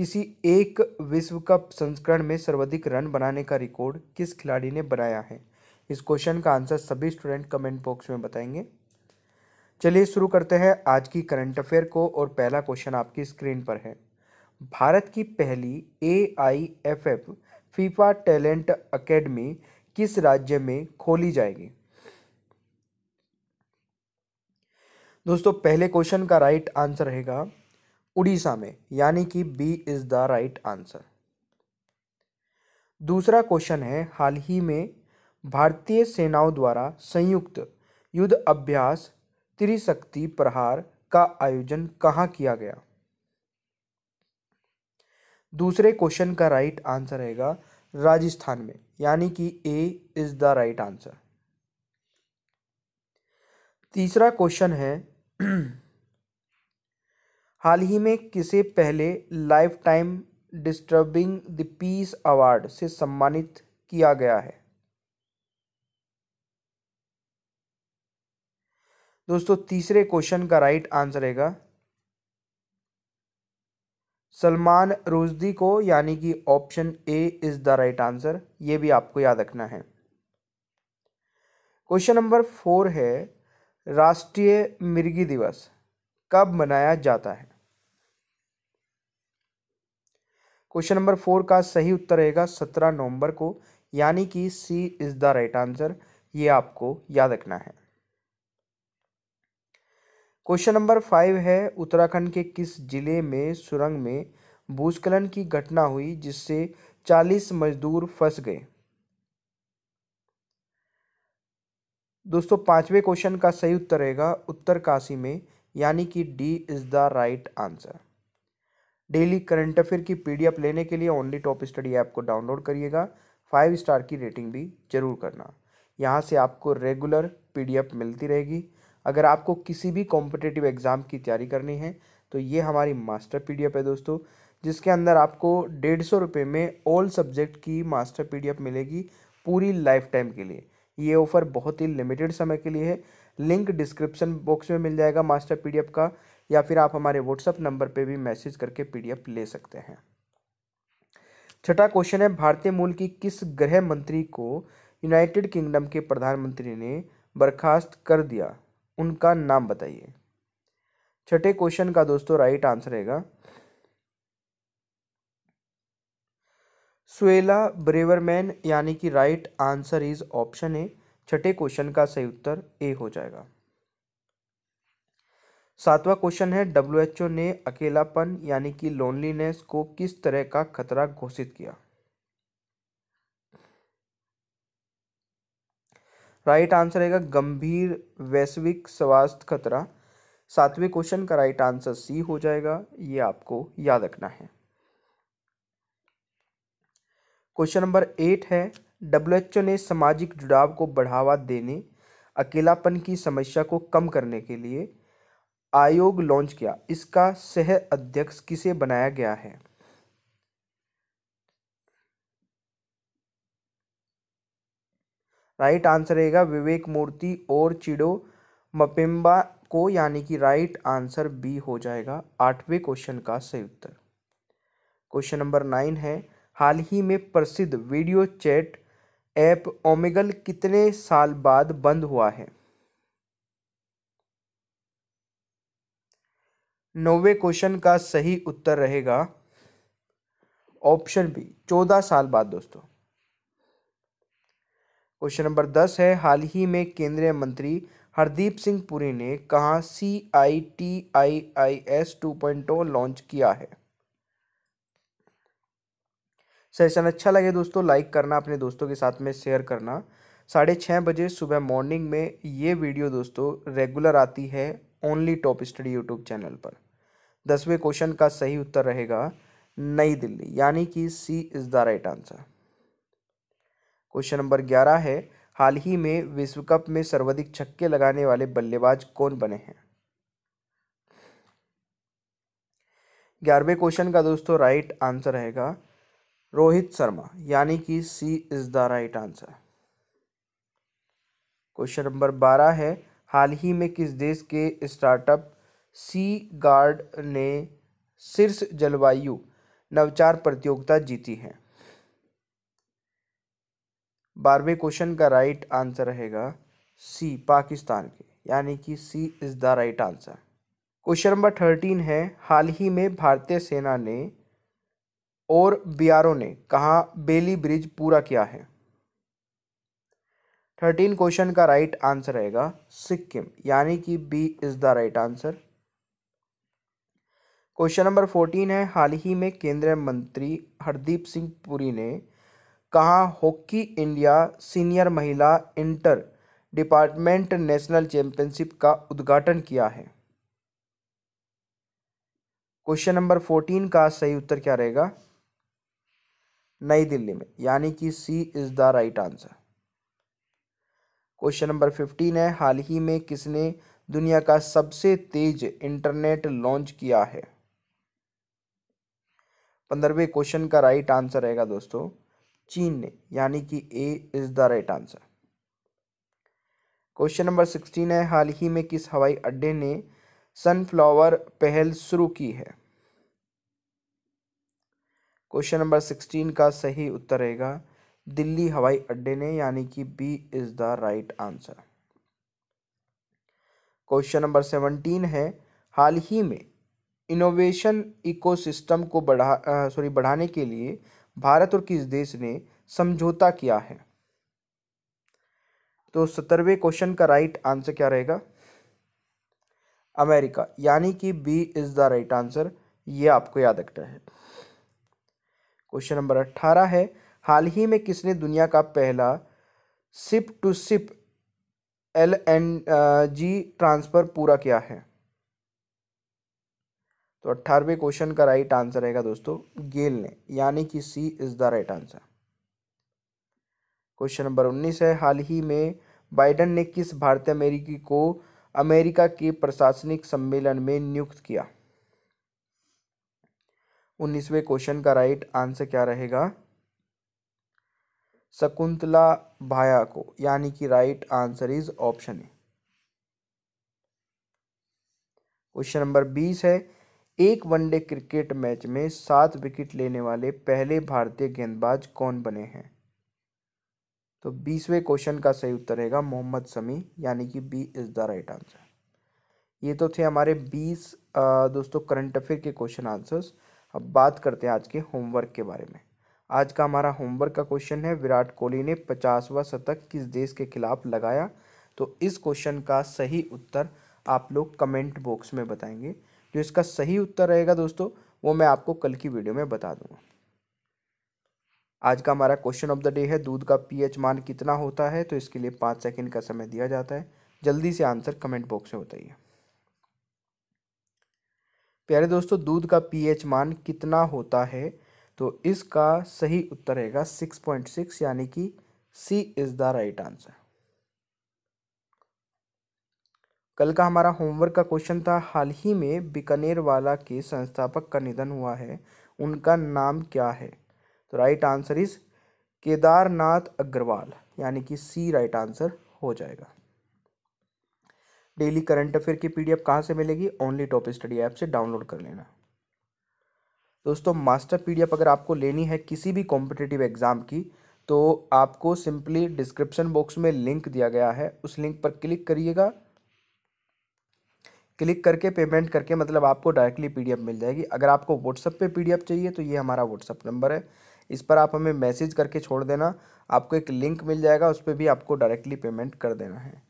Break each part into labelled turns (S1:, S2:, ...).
S1: किसी एक विश्व कप संस्करण में सर्वाधिक रन बनाने का रिकॉर्ड किस खिलाड़ी ने बनाया है इस क्वेश्चन का आंसर सभी स्टूडेंट कमेंट बॉक्स में बताएंगे चलिए शुरू करते हैं आज की करंट अफेयर को और पहला क्वेश्चन आपकी स्क्रीन पर है भारत की पहली A I F F FIFA talent academy किस राज्य में खोली जाएगी दोस्तों पहले क्वेश्चन का राइट आंसर रहेगा उड़ीसा में यानी कि B is the right answer दूसरा क्वेश्चन है हाल ही में भारतीय सेनाओं द्वारा संयुक्त युद्ध अभ्यास त्रिशक्ति प्रहार का आयोजन कहाँ किया गया दूसरे क्वेश्चन का राइट आंसर रहेगा राजस्थान में यानी कि A is the right answer तीसरा क्वेश्चन है हाल ही में किसे पहले lifetime disturbing the peace award से सम्मानित किया गया है दोस्तों तीसरे क्वेश्चन का राइट आंसर रहेगा सलमान रोजदी को यानी कि option A is the right answer ये भी आपको याद रखना है क्वेश्चन नंबर फोर है राष्ट्रीय मिर्गी दिवस कब मनाया जाता है क्वेश्चन नंबर फोर का सही उत्तर रहेगा सत्रह नवंबर को यानी कि C is the right answer ये आपको याद रखना है क्वेश्चन नंबर फाइव है उत्तराखंड के किस जिले में सुरंग में भूस्खलन की घटना हुई जिससे चालीस मजदूर फंस गए दोस्तों पांचवें क्वेश्चन का सही उत्तर रहेगा उत्तरकाशी में यानी कि D is the right answer daily current affair की पीडीएफ लेने के लिए ओनली टॉप स्टडी ऐप को डाउनलोड करिएगा फाइव स्टार की रेटिंग भी जरूर करना यहाँ से आपको रेगुलर पीडीएफ मिलती रहेगी अगर आपको किसी भी कॉम्पिटेटिव एग्ज़ाम की तैयारी करनी है तो ये हमारी मास्टर पी है दोस्तों जिसके अंदर आपको डेढ़ सौ रुपये में ऑल सब्जेक्ट की मास्टर पी मिलेगी पूरी लाइफ टाइम के लिए ये ऑफ़र बहुत ही लिमिटेड समय के लिए है लिंक डिस्क्रिप्शन बॉक्स में मिल जाएगा मास्टर पी का या फिर आप हमारे व्हाट्सअप नंबर पर भी मैसेज करके पी ले सकते हैं छठा क्वेश्चन है भारतीय मूल की किस गृह मंत्री को यूनाइटेड किंगडम के प्रधानमंत्री ने बर्खास्त कर दिया उनका नाम बताइए छठे क्वेश्चन का दोस्तों राइट आंसर रहेगा सुएला ब्रेवरमैन यानी कि right answer is option A छठे क्वेश्चन का सही उत्तर ए हो जाएगा सातवां क्वेश्चन है डब्ल्यूएचओ ने अकेलापन यानी कि लोनलीनेस को किस तरह का खतरा घोषित किया राइट आंसर रहेगा गंभीर वैश्विक स्वास्थ्य खतरा सातवें क्वेश्चन का राइट आंसर सी हो जाएगा ये आपको याद रखना है क्वेश्चन नंबर एट है डब्ल्यूएचओ ने सामाजिक जुड़ाव को बढ़ावा देने अकेलापन की समस्या को कम करने के लिए आयोग लॉन्च किया इसका सह अध्यक्ष किसे बनाया गया है राइट आंसर रहेगा विवेक मूर्ति और चिडो मपिम्बा को यानी कि राइट आंसर बी हो जाएगा आठवें क्वेश्चन का सही उत्तर क्वेश्चन नंबर नाइन है हाल ही में प्रसिद्ध वीडियो चैट ऐप ओमेगल कितने साल बाद बंद हुआ है नौवे क्वेश्चन का सही उत्तर रहेगा ऑप्शन बी चौदह साल बाद दोस्तों क्वेश्चन नंबर दस है हाल ही में केंद्रीय मंत्री हरदीप सिंह पुरी ने कहा C I T I I S two point launch किया है सेशन अच्छा लगे दोस्तों लाइक करना अपने दोस्तों के साथ में शेयर करना साढ़े छः बजे सुबह मॉर्निंग में ये वीडियो दोस्तों रेगुलर आती है only top study YouTube channel पर दसवें क्वेश्चन का सही उत्तर रहेगा नई दिल्ली यानी कि C is the right answer question number ग्यारह है हाल ही में विश्व कप में सर्वाधिक छक्के लगाने वाले बल्लेबाज कौन बने हैं ग्यारहवें क्वेश्चन का दोस्तों राइट आंसर रहेगा रोहित शर्मा यानी कि C is the right answer question number बारह है हाल ही में किस देश के स्टार्टअप सी गार्ड ने शीर्ष जलवायु नवचार प्रतियोगिता जीती है बारहवें क्वेश्चन का राइट आंसर रहेगा सी पाकिस्तान के यानी कि C is the right answer question number thirteen है हाल ही में भारतीय सेना ने और बी ने कहा बेली ब्रिज पूरा किया है थर्टीन क्वेश्चन का राइट आंसर रहेगा सिक्किम यानी कि B is the right answer question number fourteen है हाल ही में केंद्रीय मंत्री हरदीप सिंह पुरी ने कहा हॉकी इंडिया सीनियर महिला इंटर डिपार्टमेंट नेशनल चैंपियनशिप का उद्घाटन किया है क्वेश्चन नंबर फोर्टीन का सही उत्तर क्या रहेगा नई दिल्ली में यानी कि C is the right answer question number fifteen है हाल ही में किसने दुनिया का सबसे तेज इंटरनेट लॉन्च किया है पंद्रहवें क्वेश्चन का राइट आंसर रहेगा दोस्तों चीन ने यानी कि A is the right answer question number sixteen है हाल ही में किस हवाई अड्डे ने सनफ्लावर पहल शुरू की है क्वेश्चन नंबर सिक्सटीन का सही उत्तर रहेगा दिल्ली हवाई अड्डे ने यानी कि B is the right answer question number seventeen है हाल ही में इनोवेशन इकोसिस्टम को बढ़ा सॉरी बढ़ाने के लिए भारत और किस देश ने समझौता किया है तो सत्तरवें क्वेश्चन का राइट आंसर क्या रहेगा अमेरिका यानी कि B is the right answer ये आपको याद रखना है क्वेश्चन नंबर अट्ठारह है हाल ही में किसने दुनिया का पहला ship to ship L N G transfer पूरा किया है तो अट्ठारहवें क्वेश्चन का राइट आंसर रहेगा दोस्तों गेल ने यानी कि C is the right answer question number उन्नीस है हाल ही में बाइडन ने किस भारतीय अमेरिकी को अमेरिका के प्रशासनिक सम्मेलन में नियुक्त किया उन्नीसवें क्वेश्चन का राइट आंसर क्या रहेगा शकुंतला भाया को यानी कि right answer is option A question number बीस है एक वनडे क्रिकेट मैच में सात विकेट लेने वाले पहले भारतीय गेंदबाज कौन बने हैं तो बीसवें क्वेश्चन का सही उत्तर रहेगा मोहम्मद समी यानी कि B is the right answer ये तो थे हमारे बीस दोस्तों करंट अफेयर के क्वेश्चन आंसर्स अब बात करते हैं आज के होमवर्क के बारे में आज का हमारा होमवर्क का क्वेश्चन है विराट कोहली ने पचासवा शतक किस देश के खिलाफ लगाया तो इस क्वेश्चन का सही उत्तर आप लोग कमेंट बॉक्स में बताएंगे जो इसका सही उत्तर रहेगा दोस्तों वो मैं आपको कल की वीडियो में बता दूंगा आज का हमारा क्वेश्चन ऑफ द डे है दूध का पीएच मान कितना होता है तो इसके लिए पाँच सेकंड का समय दिया जाता है जल्दी से आंसर कमेंट बॉक्स में बताइए प्यारे दोस्तों दूध का पीएच मान कितना होता है तो इसका सही उत्तर रहेगा सिक्स पॉइंट सिक्स यानी कि C is the right answer कल का हमारा होमवर्क का क्वेश्चन था हाल ही में बीकानेर वाला के संस्थापक का निधन हुआ है उनका नाम क्या है तो right answer is Kedarnath Agrawal यानी कि सी राइट आंसर हो जाएगा डेली करंट अफेयर की पीडीएफ कहाँ से मिलेगी ओनली टॉप स्टडी ऐप से डाउनलोड कर लेना दोस्तों मास्टर पी अगर आपको लेनी है किसी भी कॉम्पिटेटिव एग्ज़ाम की तो आपको सिंपली डिस्क्रिप्शन बॉक्स में लिंक दिया गया है उस लिंक पर क्लिक करिएगा क्लिक करके पेमेंट करके मतलब आपको डायरेक्टली पीडीएफ मिल जाएगी अगर आपको व्हाट्सअप पे पीडीएफ चाहिए तो ये हमारा व्हाट्सअप नंबर है इस पर आप हमें मैसेज करके छोड़ देना आपको एक लिंक मिल जाएगा उस पर भी आपको डायरेक्टली पेमेंट कर देना है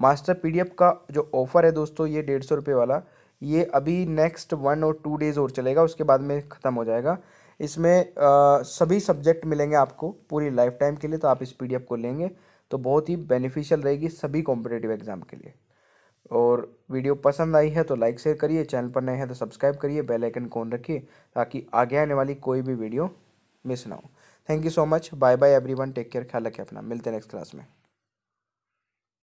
S1: मास्टर पीडीएफ का जो ऑफ़र है दोस्तों ये डेढ़ सौ रुपये वाला ये अभी नेक्स्ट वन और टू डेज़ और चलेगा उसके बाद में ख़त्म हो जाएगा इसमें आ, सभी सब्जेक्ट मिलेंगे आपको पूरी लाइफ टाइम के लिए तो आप इस पी को लेंगे तो बहुत ही बेनिफिशियल रहेगी सभी कॉम्पिटेटिव एग्ज़ाम के लिए और वीडियो पसंद आई है तो लाइक शेयर करिए चैनल पर नए हैं तो सब्सक्राइब करिए बेल आइकन कौन रखिए ताकि आगे आने वाली कोई भी वीडियो मिस ना हो thank you so much bye bye everyone take care ख्याल रखें अपना मिलते हैं नेक्स्ट क्लास में